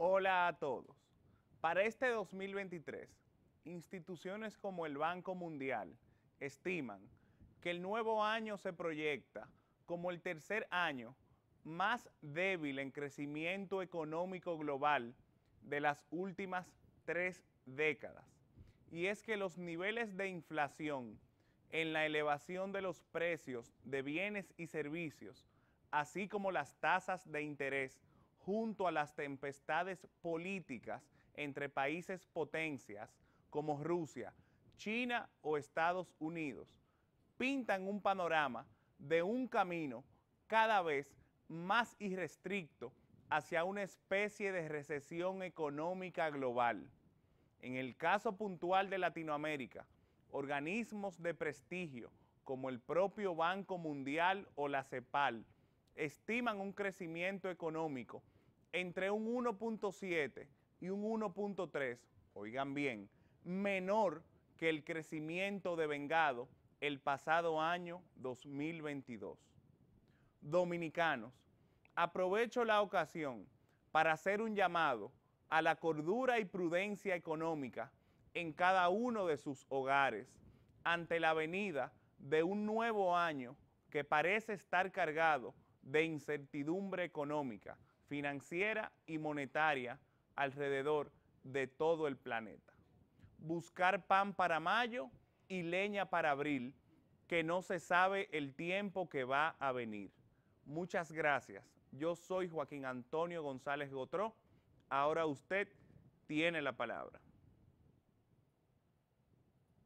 Hola a todos. Para este 2023, instituciones como el Banco Mundial estiman que el nuevo año se proyecta como el tercer año más débil en crecimiento económico global de las últimas tres décadas. Y es que los niveles de inflación en la elevación de los precios de bienes y servicios, así como las tasas de interés, junto a las tempestades políticas entre países potencias como Rusia, China o Estados Unidos, pintan un panorama de un camino cada vez más irrestricto hacia una especie de recesión económica global. En el caso puntual de Latinoamérica, organismos de prestigio como el propio Banco Mundial o la CEPAL estiman un crecimiento económico entre un 1.7 y un 1.3, oigan bien, menor que el crecimiento de Vengado el pasado año 2022. Dominicanos, aprovecho la ocasión para hacer un llamado a la cordura y prudencia económica en cada uno de sus hogares ante la venida de un nuevo año que parece estar cargado de incertidumbre económica, financiera y monetaria alrededor de todo el planeta. Buscar pan para mayo y leña para abril, que no se sabe el tiempo que va a venir. Muchas gracias. Yo soy Joaquín Antonio González Gotró. Ahora usted tiene la palabra.